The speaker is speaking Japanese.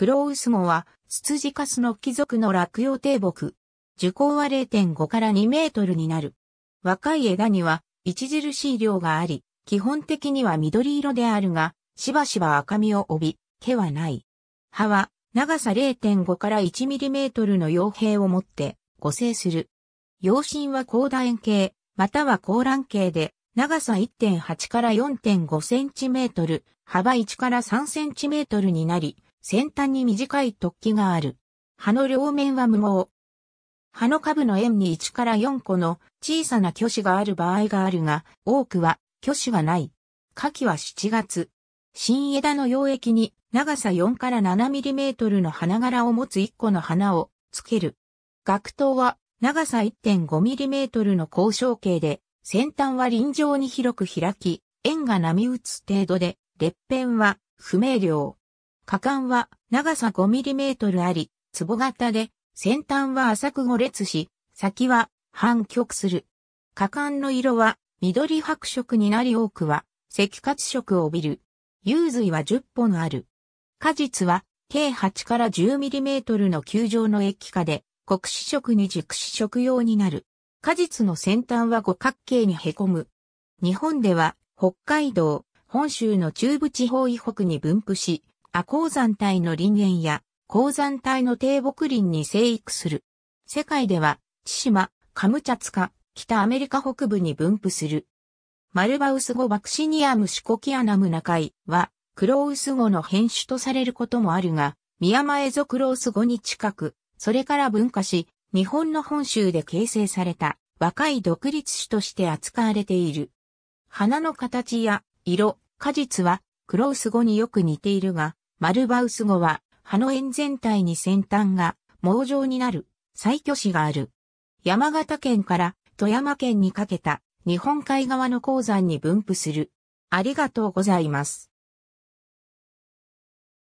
クロウスゴは、ツツジカスの貴族の落葉低木。樹高は0.5から2メートルになる。若い枝には、著しい量があり、基本的には緑色であるが、しばしば赤みを帯び、毛はない。葉は、長さ0.5から1ミリメートルの傭兵を持って、護生する。陽針は高楕円形、または高卵形で、長さ1.8から4.5センチメートル、幅1から3センチメートルになり、先端に短い突起がある。葉の両面は無毛。葉の下部の円に1から4個の小さな巨子がある場合があるが、多くは巨子はない。夏季は7月。新枝の溶液に長さ4から7ミリメートルの花柄を持つ1個の花をつける。学頭は長さ1.5ミリメートルの交渉形で、先端は臨場に広く開き、円が波打つ程度で、裂片は不明瞭。果敢は長さ 5mm あり、壺型で、先端は浅く5列し、先は反曲する。果敢の色は緑白色になり多くは赤褐色を帯びる。幽髄は10本ある。果実は計8から 10mm の球状の液化で、黒子色に熟子色用になる。果実の先端は五角形に凹む。日本では北海道、本州の中部地方以北に分布し、亜鉱山帯の林園や鉱山帯の低木林に生育する。世界では、千島、カムチャツカ、北アメリカ北部に分布する。マルバウス語バクシニアムシコキアナムナカイは、クロウス語の変種とされることもあるが、ミヤマエゾクロウス語に近く、それから分化し、日本の本州で形成された若い独立種として扱われている。花の形や色、果実はクロウス語によく似ているが、丸バウス語は、葉の円全体に先端が、網状になる、最挙子がある。山形県から富山県にかけた日本海側の鉱山に分布する。ありがとうございます。